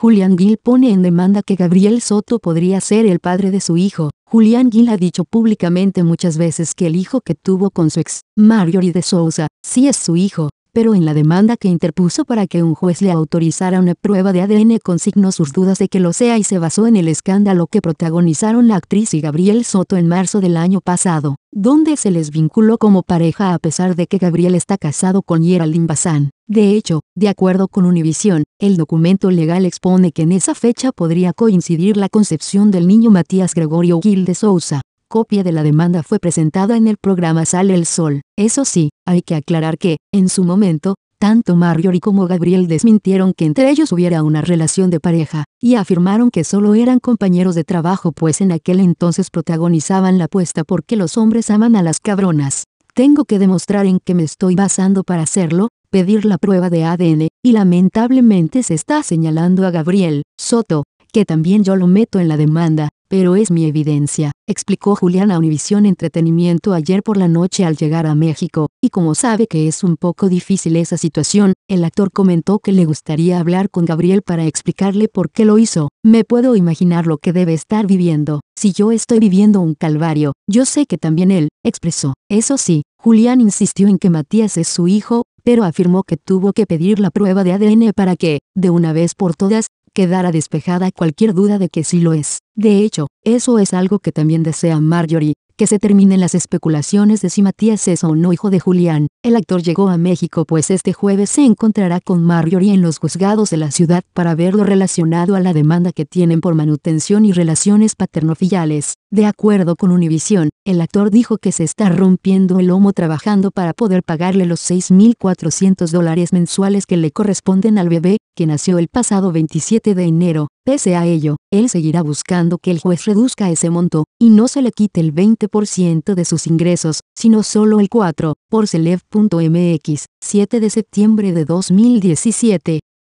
Julián Gil pone en demanda que Gabriel Soto podría ser el padre de su hijo. Julián Gil ha dicho públicamente muchas veces que el hijo que tuvo con su ex, Marjorie de Souza, sí es su hijo, pero en la demanda que interpuso para que un juez le autorizara una prueba de ADN consignó sus dudas de que lo sea y se basó en el escándalo que protagonizaron la actriz y Gabriel Soto en marzo del año pasado, donde se les vinculó como pareja a pesar de que Gabriel está casado con Geraldine Bazán. De hecho, de acuerdo con Univision, el documento legal expone que en esa fecha podría coincidir la concepción del niño Matías Gregorio Gil de Sousa, copia de la demanda fue presentada en el programa Sale el Sol. Eso sí, hay que aclarar que, en su momento, tanto Marjorie como Gabriel desmintieron que entre ellos hubiera una relación de pareja, y afirmaron que solo eran compañeros de trabajo pues en aquel entonces protagonizaban la apuesta porque los hombres aman a las cabronas. Tengo que demostrar en qué me estoy basando para hacerlo, pedir la prueba de ADN, y lamentablemente se está señalando a Gabriel Soto, que también yo lo meto en la demanda, pero es mi evidencia, explicó Julián a Univisión Entretenimiento ayer por la noche al llegar a México, y como sabe que es un poco difícil esa situación, el actor comentó que le gustaría hablar con Gabriel para explicarle por qué lo hizo, me puedo imaginar lo que debe estar viviendo, si yo estoy viviendo un calvario, yo sé que también él, expresó, eso sí, Julián insistió en que Matías es su hijo, pero afirmó que tuvo que pedir la prueba de ADN para que, de una vez por todas, quedará despejada cualquier duda de que sí lo es. De hecho, eso es algo que también desea Marjorie, que se terminen las especulaciones de si Matías es o no hijo de Julián, el actor llegó a México pues este jueves se encontrará con Marjorie en los juzgados de la ciudad para ver lo relacionado a la demanda que tienen por manutención y relaciones paternofiliales. De acuerdo con Univision, el actor dijo que se está rompiendo el lomo trabajando para poder pagarle los 6.400 dólares mensuales que le corresponden al bebé, que nació el pasado 27 de enero. Pese a ello, él seguirá buscando que el juez reduzca ese monto, y no se le quite el 20% de sus ingresos, sino solo el 4%, por Celeb .mx 7 de septiembre de 2017,